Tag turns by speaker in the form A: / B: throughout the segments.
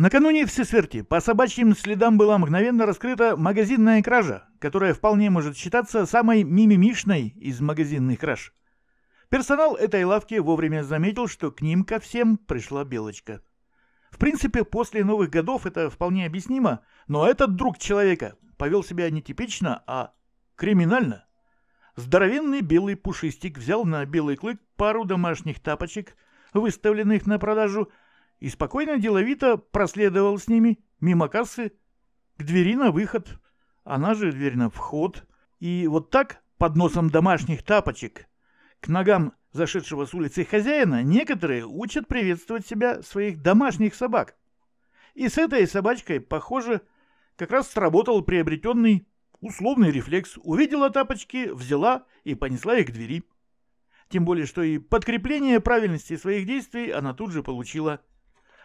A: Накануне в Сесверте по собачьим следам была мгновенно раскрыта магазинная кража, которая вполне может считаться самой мимимишной из магазинных краж. Персонал этой лавки вовремя заметил, что к ним ко всем пришла Белочка. В принципе, после новых годов это вполне объяснимо, но этот друг человека повел себя не типично, а криминально. Здоровенный белый пушистик взял на белый клык пару домашних тапочек, выставленных на продажу, и спокойно деловито проследовал с ними мимо кассы к двери на выход, она же дверь на вход. И вот так, под носом домашних тапочек, к ногам зашедшего с улицы хозяина, некоторые учат приветствовать себя своих домашних собак. И с этой собачкой, похоже, как раз сработал приобретенный условный рефлекс. Увидела тапочки, взяла и понесла их к двери. Тем более, что и подкрепление правильности своих действий она тут же получила –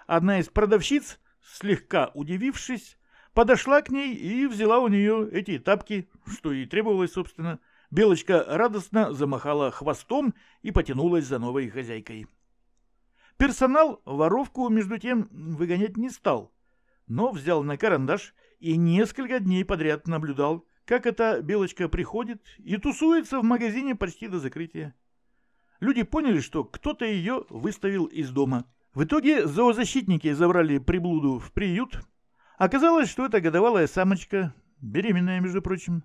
A: Одна из продавщиц, слегка удивившись, подошла к ней и взяла у нее эти тапки, что и требовалось, собственно. Белочка радостно замахала хвостом и потянулась за новой хозяйкой. Персонал воровку, между тем, выгонять не стал, но взял на карандаш и несколько дней подряд наблюдал, как эта белочка приходит и тусуется в магазине почти до закрытия. Люди поняли, что кто-то ее выставил из дома. В итоге зоозащитники забрали приблуду в приют. Оказалось, что это годовалая самочка, беременная, между прочим.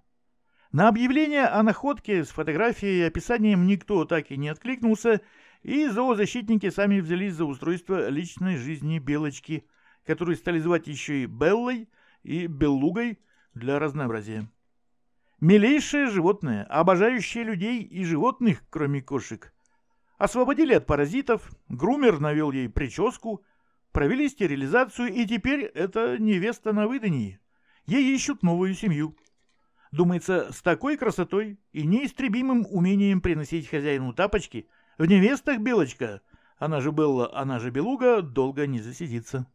A: На объявление о находке с фотографией и описанием никто так и не откликнулся, и зоозащитники сами взялись за устройство личной жизни белочки, которую стали звать еще и Беллой и Беллугой для разнообразия. Милейшее животное, обожающее людей и животных, кроме кошек – Освободили от паразитов, грумер навел ей прическу, провели стерилизацию, и теперь это невеста на выдании. Ей ищут новую семью. Думается, с такой красотой и неистребимым умением приносить хозяину тапочки в невестах Белочка, она же Белла, она же Белуга, долго не засидится.